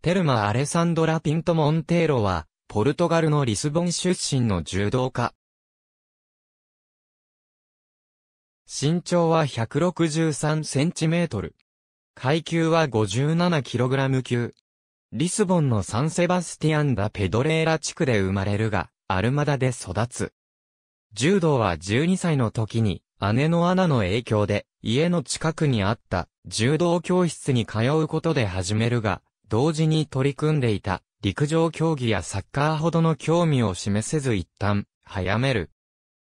テルマ・アレサンドラ・ピント・モンテーロは、ポルトガルのリスボン出身の柔道家。身長は163センチメートル。階級は57キログラム級。リスボンのサンセバスティアンダ・ペドレーラ地区で生まれるが、アルマダで育つ。柔道は12歳の時に、姉のアナの影響で、家の近くにあった、柔道教室に通うことで始めるが、同時に取り組んでいた陸上競技やサッカーほどの興味を示せず一旦早める。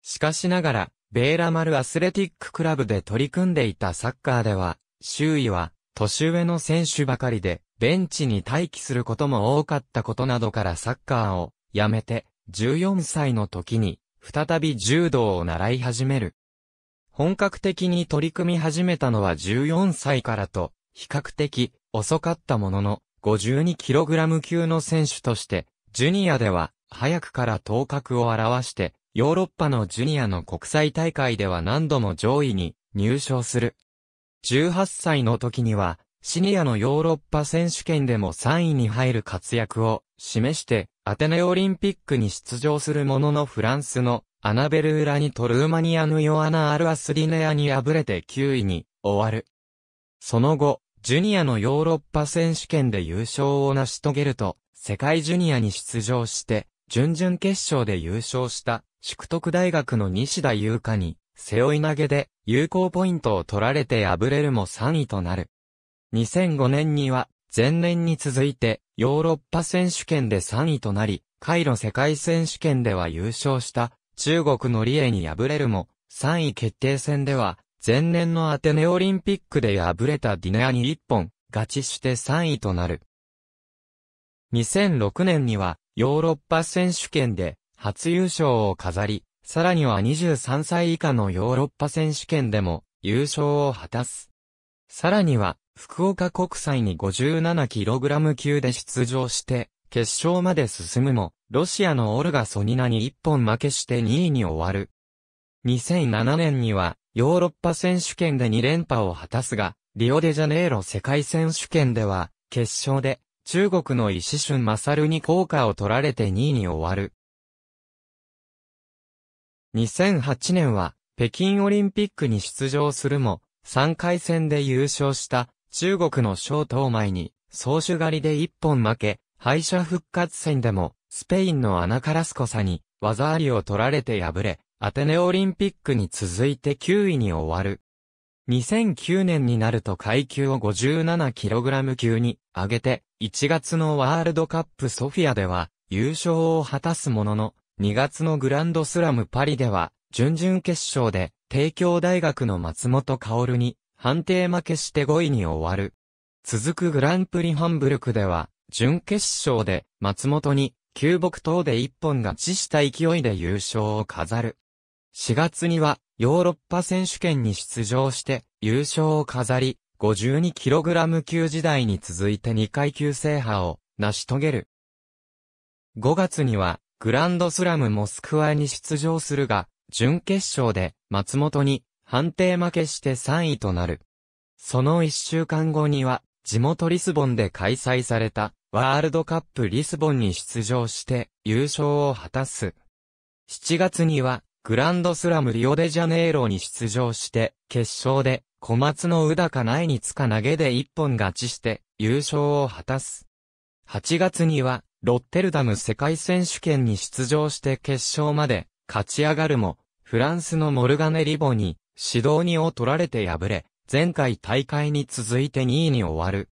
しかしながら、ベーラマルアスレティッククラブで取り組んでいたサッカーでは、周囲は年上の選手ばかりで、ベンチに待機することも多かったことなどからサッカーをやめて、14歳の時に再び柔道を習い始める。本格的に取り組み始めたのは14歳からと、比較的遅かったものの、52kg 級の選手として、ジュニアでは早くから頭角を現して、ヨーロッパのジュニアの国際大会では何度も上位に入賞する。18歳の時には、シニアのヨーロッパ選手権でも3位に入る活躍を示して、アテネオリンピックに出場するもののフランスのアナベル・ウラニとルーマニアのヨアナ・アルアスリネアに敗れて9位に終わる。その後、ジュニアのヨーロッパ選手権で優勝を成し遂げると、世界ジュニアに出場して、準々決勝で優勝した、宿徳大学の西田優香に、背負い投げで、有効ポイントを取られて敗れるも3位となる。2005年には、前年に続いて、ヨーロッパ選手権で3位となり、カイロ世界選手権では優勝した、中国のリエに敗れるも、3位決定戦では、前年のアテネオリンピックで敗れたディネアに一本、勝ちして3位となる。2006年には、ヨーロッパ選手権で、初優勝を飾り、さらには23歳以下のヨーロッパ選手権でも、優勝を果たす。さらには、福岡国際に 57kg 級で出場して、決勝まで進むも、ロシアのオルガ・ソニナに一本負けして2位に終わる。2007年には、ヨーロッパ選手権で2連覇を果たすが、リオデジャネイロ世界選手権では、決勝で、中国の石春ルに効果を取られて2位に終わる。2008年は、北京オリンピックに出場するも、3回戦で優勝した中国の小東前に、総手狩りで1本負け、敗者復活戦でも、スペインのアナカラスコサに、技ありを取られて敗れ、アテネオリンピックに続いて9位に終わる。2009年になると階級を 57kg 級に上げて、1月のワールドカップソフィアでは優勝を果たすものの、2月のグランドスラムパリでは、準々決勝で帝京大学の松本薫に判定負けして5位に終わる。続くグランプリハンブルクでは、準決勝で松本に旧木等で一本勝ちした勢いで優勝を飾る。4月にはヨーロッパ選手権に出場して優勝を飾り、52kg 級時代に続いて2階級制覇を成し遂げる。5月にはグランドスラムモスクワに出場するが、準決勝で松本に判定負けして3位となる。その1週間後には地元リスボンで開催されたワールドカップリスボンに出場して優勝を果たす。7月にはグランドスラムリオデジャネイロに出場して、決勝で、小松の宇高苗につか投げで一本勝ちして、優勝を果たす。8月には、ロッテルダム世界選手権に出場して決勝まで、勝ち上がるも、フランスのモルガネ・リボに、指導2を取られて敗れ、前回大会に続いて2位に終わる。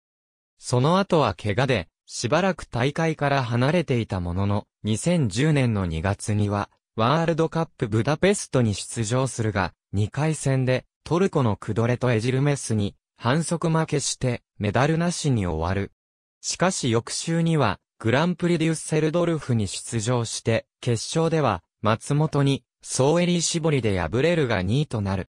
その後は怪我で、しばらく大会から離れていたものの、2010年の2月には、ワールドカップブダペストに出場するが、2回戦でトルコのクドレとエジルメスに反則負けしてメダルなしに終わる。しかし翌週にはグランプリデュッセルドルフに出場して決勝では松本にソーエリー絞りで敗れるが2位となる。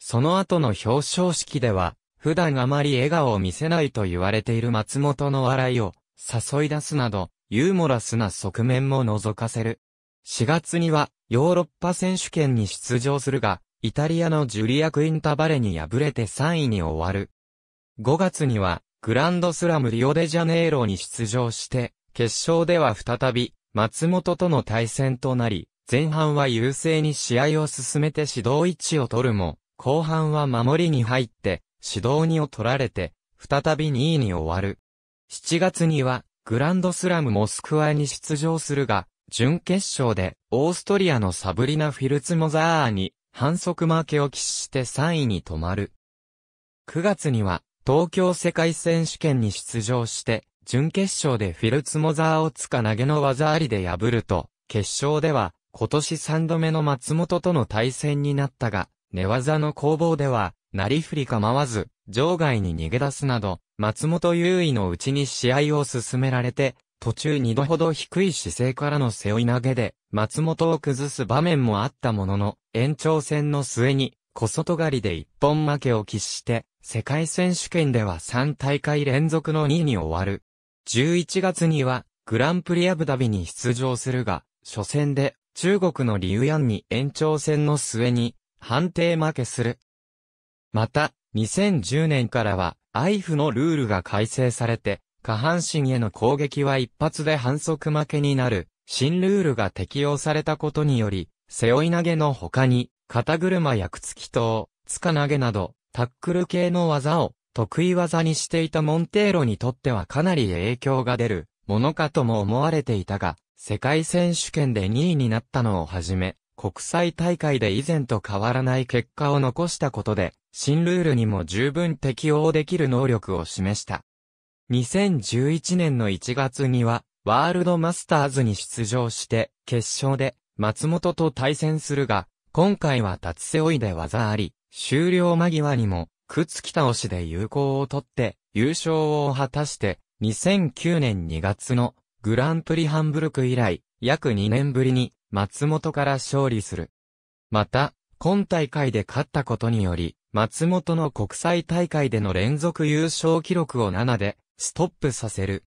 その後の表彰式では普段あまり笑顔を見せないと言われている松本の笑いを誘い出すなどユーモラスな側面も覗かせる。4月にはヨーロッパ選手権に出場するが、イタリアのジュリア・クインタバレに敗れて3位に終わる。5月にはグランドスラムリオデジャネイロに出場して、決勝では再び松本との対戦となり、前半は優勢に試合を進めて指導位置を取るも、後半は守りに入って、指導2を取られて、再び2位に終わる。7月には、グランドスラムモスクワに出場するが、準決勝で、オーストリアのサブリナ・フィルツモザーに、反則負けを喫して3位に止まる。9月には、東京世界選手権に出場して、準決勝でフィルツモザーをつか投げの技ありで破ると、決勝では、今年3度目の松本との対戦になったが、寝技の攻防では、なりふり構わず、場外に逃げ出すなど、松本優位のうちに試合を進められて、途中二度ほど低い姿勢からの背負い投げで、松本を崩す場面もあったものの、延長戦の末に、小外刈りで一本負けを喫して、世界選手権では3大会連続の2位に終わる。11月には、グランプリアブダビに出場するが、初戦で、中国のリュウヤンに延長戦の末に、判定負けする。また、2010年からは、アイフのルールが改正されて、下半身への攻撃は一発で反則負けになる、新ルールが適用されたことにより、背負い投げの他に、肩車やくつきつか投げなど、タックル系の技を得意技にしていたモンテーロにとってはかなり影響が出るものかとも思われていたが、世界選手権で2位になったのをはじめ、国際大会で以前と変わらない結果を残したことで、新ルールにも十分適応できる能力を示した。2011年の1月には、ワールドマスターズに出場して、決勝で、松本と対戦するが、今回は立ち背負いで技あり、終了間際にも、くっつき倒しで有効を取って、優勝を果たして、2009年2月のグランプリハンブルク以来、約2年ぶりに松本から勝利する。また、今大会で勝ったことにより、松本の国際大会での連続優勝記録を7でストップさせる。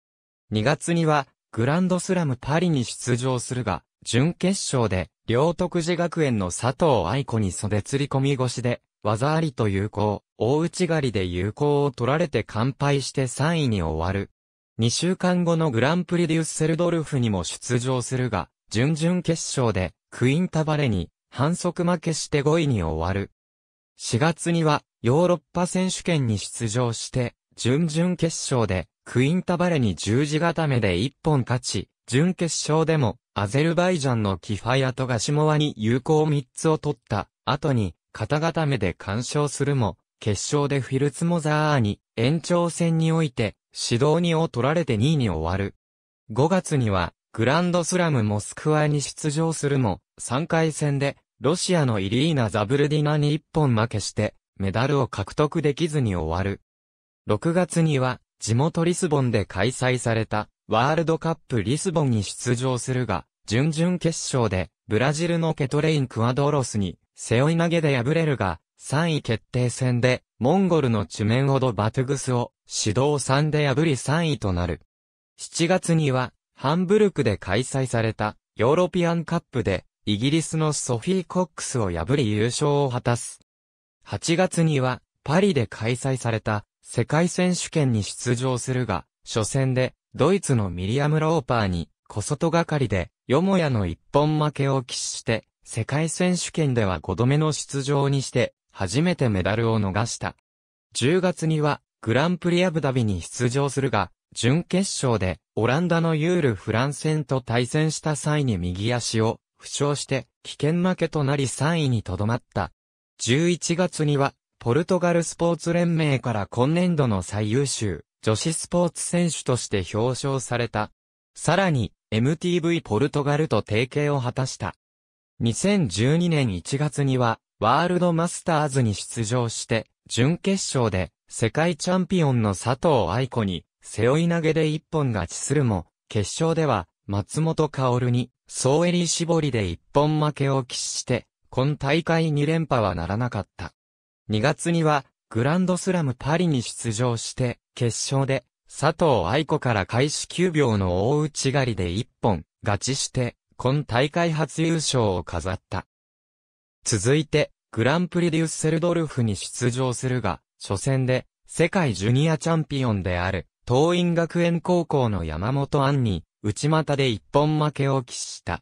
2月には、グランドスラムパリに出場するが、準決勝で、両徳寺学園の佐藤愛子に袖釣り込み越しで、技ありと有効、大内刈りで有効を取られて完敗して3位に終わる。2週間後のグランプリデュッセルドルフにも出場するが、準々決勝で、クインタバレに、反則負けして5位に終わる。4月には、ヨーロッパ選手権に出場して、準々決勝で、クインタバレに十字固めで一本勝ち、準決勝でも、アゼルバイジャンのキファヤとガシモワに有効三つを取った後に、肩固めで干渉するも、決勝でフィルツモザーに延長戦において、指導2を取られて2位に終わる。5月には、グランドスラムモスクワに出場するも、3回戦で、ロシアのイリーナ・ザブルディナに1本負けして、メダルを獲得できずに終わる。6月には、地元リスボンで開催された、ワールドカップリスボンに出場するが、準々決勝で、ブラジルのケトレイン・クアドロスに、背負い投げで敗れるが、3位決定戦で、モンゴルのチュメンオド・バトゥグスを、指導3で破り3位となる。7月には、ハンブルクで開催された、ヨーロピアンカップで、イギリスのソフィー・コックスを破り優勝を果たす。8月には、パリで開催された、世界選手権に出場するが、初戦で、ドイツのミリアム・ローパーに、小外がかりで、よもやの一本負けを喫して、世界選手権では5度目の出場にして、初めてメダルを逃した。10月には、グランプリアブダビに出場するが、準決勝で、オランダのユール・フランセンと対戦した際に右足を、負傷して、危険負けとなり3位にとどまった。11月には、ポルトガルスポーツ連盟から今年度の最優秀女子スポーツ選手として表彰された。さらに、MTV ポルトガルと提携を果たした。2012年1月には、ワールドマスターズに出場して、準決勝で、世界チャンピオンの佐藤愛子に、背負い投げで一本勝ちするも、決勝では、松本薫に、総襟絞りで一本負けを喫して、今大会2連覇はならなかった。2月には、グランドスラムパリに出場して、決勝で、佐藤愛子から開始9秒の大内刈りで1本、勝ちして、今大会初優勝を飾った。続いて、グランプリデュッセルドルフに出場するが、初戦で、世界ジュニアチャンピオンである、東院学園高校の山本杏に、内股で一本負けを喫した。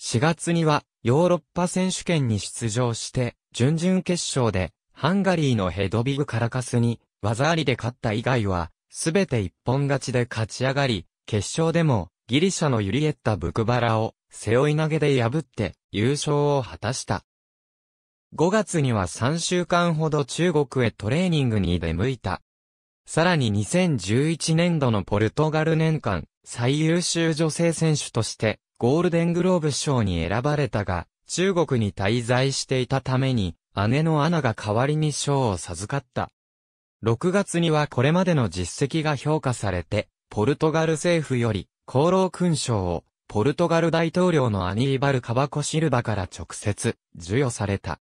4月には、ヨーロッパ選手権に出場して、準々決勝で、ハンガリーのヘドビグ・カラカスに技ありで勝った以外は、すべて一本勝ちで勝ち上がり、決勝でもギリシャのユリエッタ・ブクバラを背負い投げで破って優勝を果たした。5月には3週間ほど中国へトレーニングに出向いた。さらに2011年度のポルトガル年間最優秀女性選手としてゴールデングローブ賞に選ばれたが、中国に滞在していたために姉のアナが代わりに賞を授かった。6月にはこれまでの実績が評価されて、ポルトガル政府より、功労勲章を、ポルトガル大統領のアニーバル・カバコ・シルバから直接、授与された。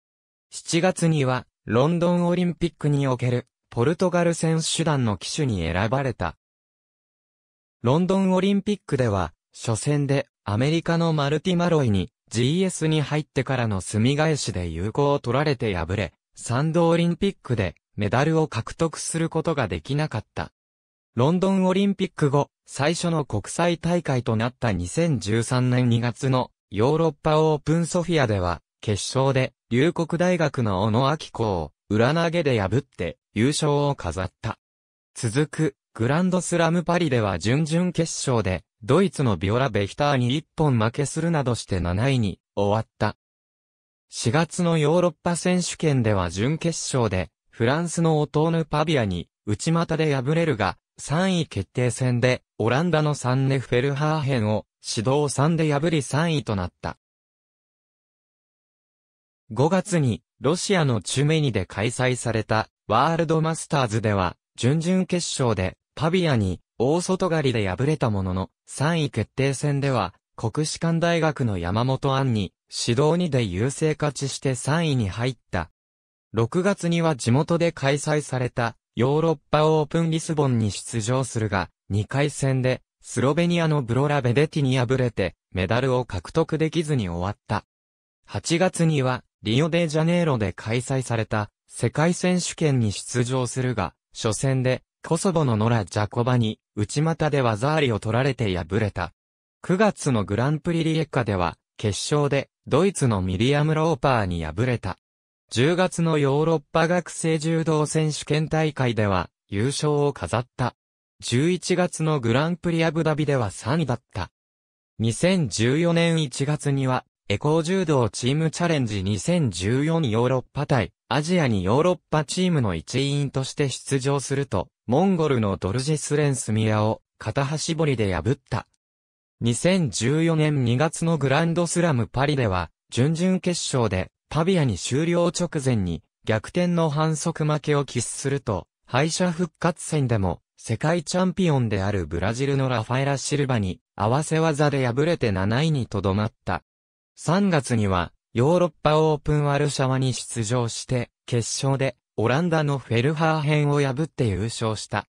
7月には、ロンドンオリンピックにおける、ポルトガル選手団の機種に選ばれた。ロンドンオリンピックでは、初戦でアメリカのマルティ・マロイに GS に入ってからの墨返しで有効を取られて敗れ、サンドオリンピックでメダルを獲得することができなかった。ロンドンオリンピック後、最初の国際大会となった2013年2月のヨーロッパオープンソフィアでは、決勝で、龍谷大学の小野明子を、裏投げで破って、優勝を飾った。続く、グランドスラムパリでは準々決勝で、ドイツのビオラ・ベヒターに一本負けするなどして7位に終わった。4月のヨーロッパ選手権では準決勝で、フランスのオトーヌ・パビアに内股で敗れるが、3位決定戦で、オランダのサンネ・フェルハーヘンを、指導3で破り3位となった。5月に、ロシアのチュメニで開催された、ワールドマスターズでは、準々決勝で、パビアに、大外刈りで敗れたものの、3位決定戦では、国士舘大学の山本杏に、指導2で優勢勝ちして3位に入った。6月には地元で開催された、ヨーロッパオープンリスボンに出場するが、2回戦で、スロベニアのブロラベデティに敗れて、メダルを獲得できずに終わった。8月には、リオデジャネイロで開催された、世界選手権に出場するが、初戦で、コソボのノラ・ジャコバに、内股で技ありを取られて敗れた。9月のグランプリリエッカでは、決勝で、ドイツのミリアム・ローパーに敗れた。10月のヨーロッパ学生柔道選手権大会では、優勝を飾った。11月のグランプリアブダビでは3位だった。2014年1月には、エコー柔道チームチャレンジ2014ヨーロッパ対アジアにヨーロッパチームの一員として出場すると、モンゴルのドルジェスレンスミアを片端りで破った。2014年2月のグランドスラムパリでは、準々決勝でパビアに終了直前に逆転の反則負けを喫すると、敗者復活戦でも世界チャンピオンであるブラジルのラファエラ・シルバに合わせ技で敗れて7位にとどまった。3月には、ヨーロッパオープンワルシャワに出場して、決勝で、オランダのフェルハー編を破って優勝した。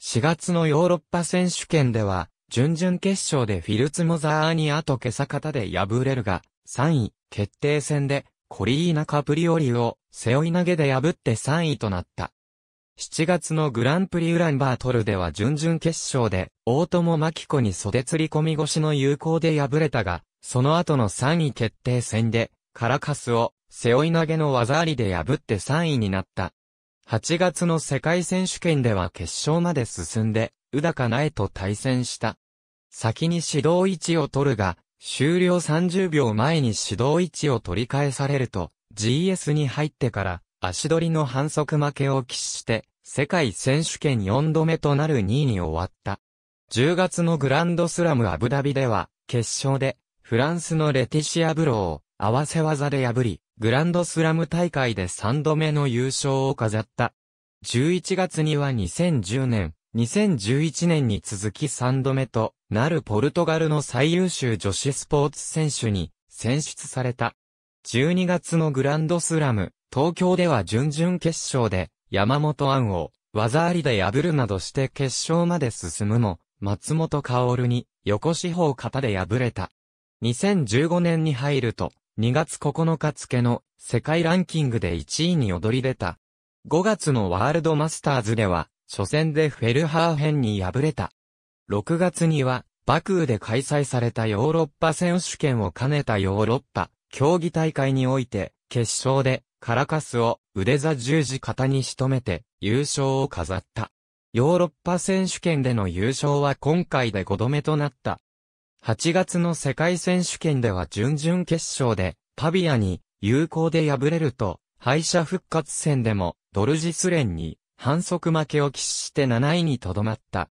4月のヨーロッパ選手権では、準々決勝でフィルツモザーニアとケサカタで敗れるが、3位、決定戦で、コリーナ・カプリオリを背負い投げで破って3位となった。7月のグランプリウランバートルでは準々決勝で、大友真紀子に袖釣り込み越しの有効で敗れたが、その後の3位決定戦で、カラカスを背負い投げの技ありで破って3位になった。8月の世界選手権では決勝まで進んで、宇高苗と対戦した。先に指導位置を取るが、終了30秒前に指導位置を取り返されると、GS に入ってから、足取りの反則負けを喫して、世界選手権4度目となる2位に終わった。10月のグランドスラムアブダビでは、決勝で、フランスのレティシア・ブローを合わせ技で破り、グランドスラム大会で3度目の優勝を飾った。11月には2010年、2011年に続き3度目となるポルトガルの最優秀女子スポーツ選手に選出された。12月のグランドスラム、東京では準々決勝で山本杏を技ありで破るなどして決勝まで進むも、松本薫に横四方型で敗れた。2015年に入ると、2月9日付の世界ランキングで1位に躍り出た。5月のワールドマスターズでは、初戦でフェルハーヘンに敗れた。6月には、バクーで開催されたヨーロッパ選手権を兼ねたヨーロッパ競技大会において、決勝でカラカスを腕座十字型に仕留めて優勝を飾った。ヨーロッパ選手権での優勝は今回で5度目となった。8月の世界選手権では準々決勝で、パビアに、有効で敗れると、敗者復活戦でも、ドルジスレンに、反則負けを喫して7位にとどまった。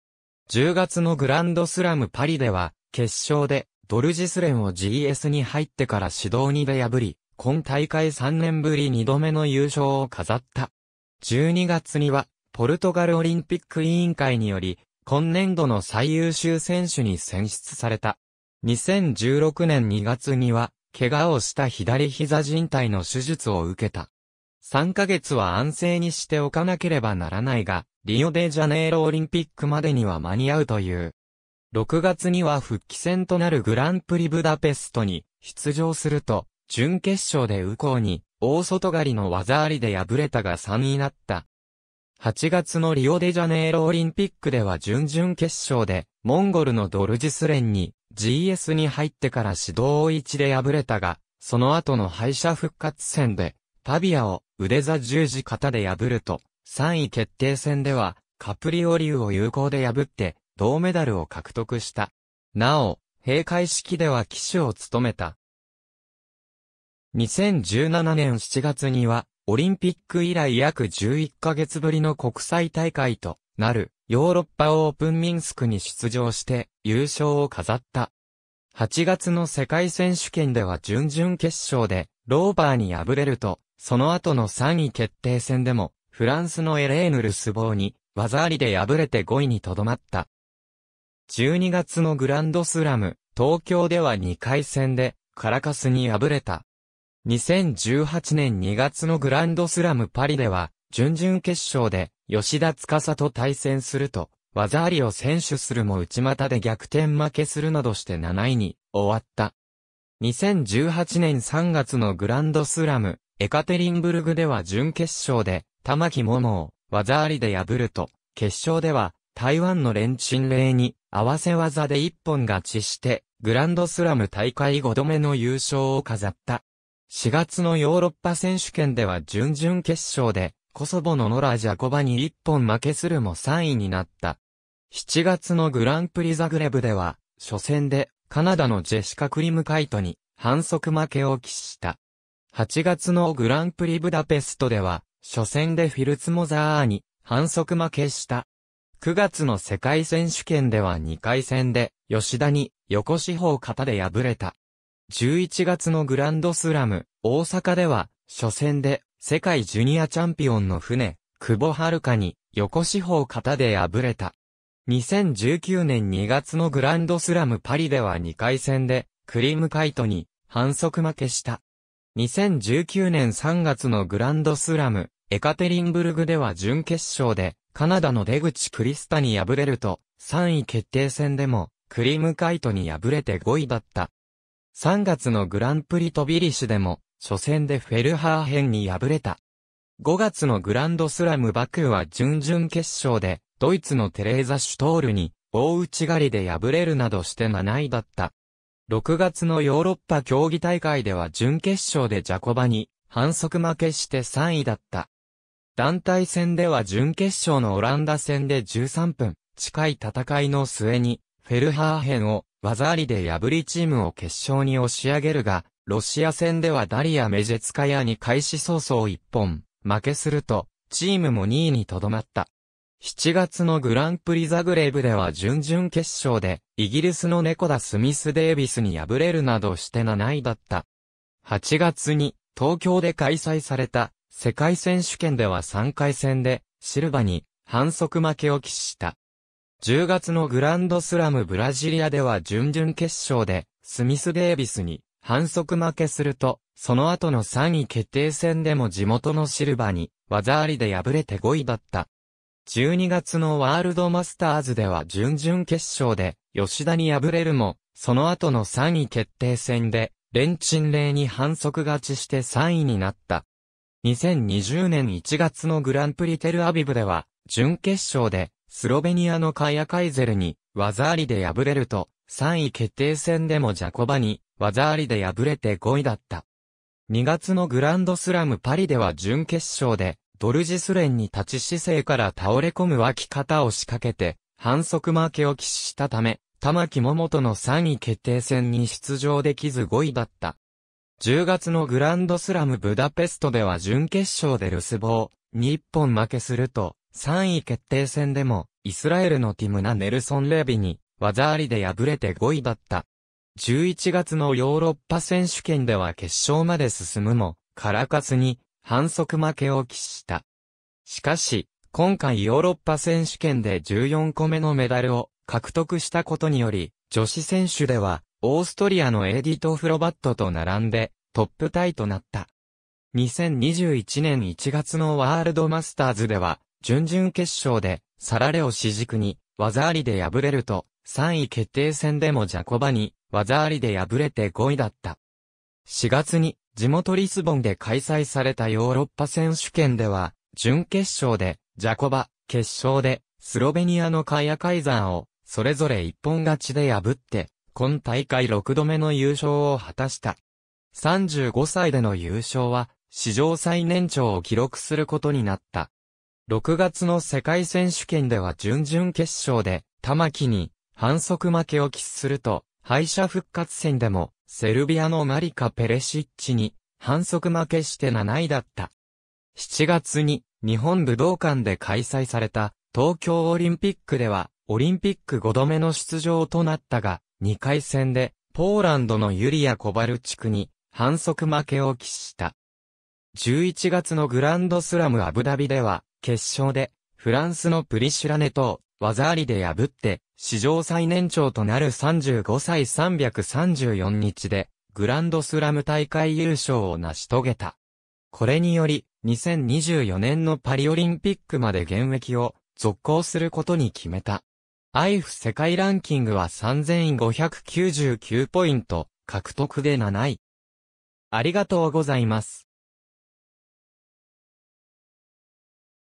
10月のグランドスラムパリでは、決勝で、ドルジスレンを GS に入ってから指導2で破り、今大会3年ぶり2度目の優勝を飾った。12月には、ポルトガルオリンピック委員会により、今年度の最優秀選手に選出された。2016年2月には、怪我をした左膝靭帯の手術を受けた。3ヶ月は安静にしておかなければならないが、リオデジャネイロオリンピックまでには間に合うという。6月には復帰戦となるグランプリブダペストに出場すると、準決勝で右行に、大外刈りの技ありで敗れたが3位になった。8月のリオデジャネイロオリンピックでは準々決勝で、モンゴルのドルジスレンに GS に入ってから指導を1で敗れたが、その後の敗者復活戦で、パビアを腕座十字型で破ると、3位決定戦では、カプリオリュウを有効で破って、銅メダルを獲得した。なお、閉会式では騎手を務めた。2017年7月には、オリンピック以来約11ヶ月ぶりの国際大会となるヨーロッパオープンミンスクに出場して優勝を飾った。8月の世界選手権では準々決勝でローバーに敗れると、その後の3位決定戦でもフランスのエレーヌ・ルスボーに技ありで敗れて5位にとどまった。12月のグランドスラム、東京では2回戦でカラカスに敗れた。2018年2月のグランドスラムパリでは、準々決勝で吉田司と対戦すると、技ありを選手するも内股で逆転負けするなどして7位に終わった。2018年3月のグランドスラム、エカテリンブルグでは準決勝で、玉木桃を技ありで破ると、決勝では台湾のレンチンに合わせ技で一本勝ちして、グランドスラム大会5度目の優勝を飾った。4月のヨーロッパ選手権では準々決勝で、コソボのノラ・ジャコバに1本負けするも3位になった。7月のグランプリザグレブでは、初戦でカナダのジェシカ・クリムカイトに反則負けを喫した。8月のグランプリブダペストでは、初戦でフィルツモザーに反則負けした。9月の世界選手権では2回戦で吉田に横四方型で敗れた。11月のグランドスラム、大阪では、初戦で、世界ジュニアチャンピオンの船、久保遥に、横四方型で敗れた。2019年2月のグランドスラムパリでは2回戦で、クリームカイトに、反則負けした。2019年3月のグランドスラム、エカテリンブルグでは準決勝で、カナダの出口クリスタに敗れると、3位決定戦でも、クリームカイトに敗れて5位だった。3月のグランプリトビリシでも、初戦でフェルハーヘンに敗れた。5月のグランドスラムバクーは準々決勝で、ドイツのテレーザ・シュトールに、大内刈りで敗れるなどして7位だった。6月のヨーロッパ競技大会では準決勝でジャコバに、反則負けして3位だった。団体戦では準決勝のオランダ戦で13分近い戦いの末にフェルハーヘンを技ありで破りチームを決勝に押し上げるが、ロシア戦ではダリア・メジェツカヤに開始早々一本、負けすると、チームも2位にとどまった。7月のグランプリザグレーブでは準々決勝で、イギリスのネコダ・スミス・デイビスに敗れるなどして7位だった。8月に、東京で開催された、世界選手権では3回戦で、シルバに、反則負けを喫した。10月のグランドスラムブラジリアでは準々決勝で、スミス・デービスに反則負けすると、その後の3位決定戦でも地元のシルバに技ありで敗れて5位だった。12月のワールドマスターズでは準々決勝で吉田に敗れるも、その後の3位決定戦で、レンチンレに反則勝ちして3位になった。2020年1月のグランプリテルアビブでは、準決勝でスロベニアのカヤカイゼルに技ありで敗れると、3位決定戦でもジャコバに技ありで敗れて5位だった。2月のグランドスラムパリでは準決勝で、ドルジスレンに立ち姿勢から倒れ込む湧き方を仕掛けて、反則負けを喫したため、玉木桃との3位決定戦に出場できず5位だった。10月のグランドスラムブダペストでは準決勝で留守棒、日本負けすると、3位決定戦でも、イスラエルのティムナ・ネルソン・レビに、技ありで敗れて5位だった。11月のヨーロッパ選手権では決勝まで進むも、カラカスに反則負けを喫した。しかし、今回ヨーロッパ選手権で14個目のメダルを獲得したことにより、女子選手では、オーストリアのエディト・フロバットと並んで、トップタイとなった。2021年1月のワールドマスターズでは、準々決勝で、サラレオ主軸に、技ありで敗れると、3位決定戦でもジャコバに、技ありで敗れて5位だった。4月に、地元リスボンで開催されたヨーロッパ選手権では、準決勝で、ジャコバ、決勝で、スロベニアのカヤカイザーを、それぞれ一本勝ちで破って、今大会6度目の優勝を果たした。35歳での優勝は、史上最年長を記録することになった。6月の世界選手権では準々決勝で、玉木に反則負けを喫すると、敗者復活戦でも、セルビアのマリカ・ペレシッチに反則負けして7位だった。7月に日本武道館で開催された東京オリンピックでは、オリンピック5度目の出場となったが、2回戦でポーランドのユリア・コバルチクに反則負けを喫した。11月のグランドスラムアブダビでは、決勝で、フランスのプリシュラネと、技ありで破って、史上最年長となる35歳334日で、グランドスラム大会優勝を成し遂げた。これにより、2024年のパリオリンピックまで現役を続行することに決めた。IF 世界ランキングは3599ポイント獲得で7位。ありがとうございます。